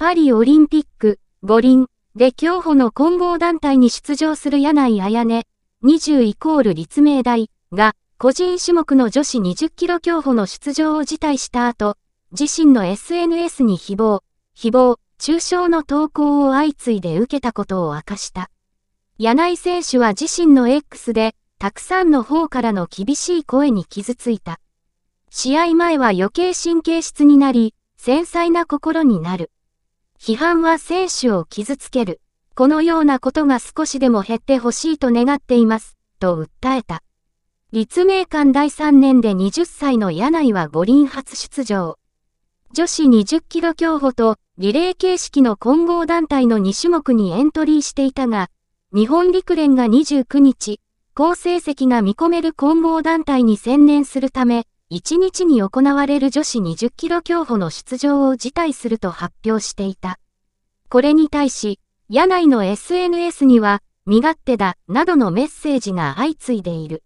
パリオリンピック、五輪で競歩の混合団体に出場する柳井彩音、20イコール立命大が、個人種目の女子20キロ競歩の出場を辞退した後、自身の SNS に誹謗、誹謗、中傷の投稿を相次いで受けたことを明かした。柳井選手は自身の X で、たくさんの方からの厳しい声に傷ついた。試合前は余計神経質になり、繊細な心になる。批判は選手を傷つける。このようなことが少しでも減ってほしいと願っています、と訴えた。立命館第3年で20歳の柳井は五輪初出場。女子20キロ競歩とリレー形式の混合団体の2種目にエントリーしていたが、日本陸連が29日、好成績が見込める混合団体に専念するため、1日に行われる女子20キロ競歩の出場を辞退すると発表していた。これに対し、柳井の SNS には、身勝手だ、などのメッセージが相次いでいる。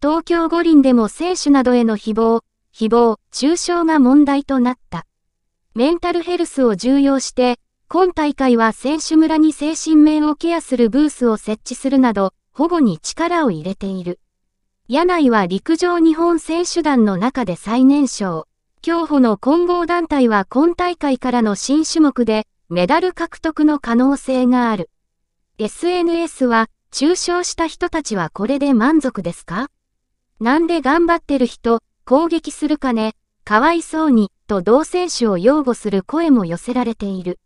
東京五輪でも選手などへの誹謗、誹謗、中傷が問題となった。メンタルヘルスを重要して、今大会は選手村に精神面をケアするブースを設置するなど、保護に力を入れている。柳井は陸上日本選手団の中で最年少。競歩の混合団体は今大会からの新種目で、メダル獲得の可能性がある。SNS は、中傷した人たちはこれで満足ですかなんで頑張ってる人、攻撃するかね、かわいそうに、と同選手を擁護する声も寄せられている。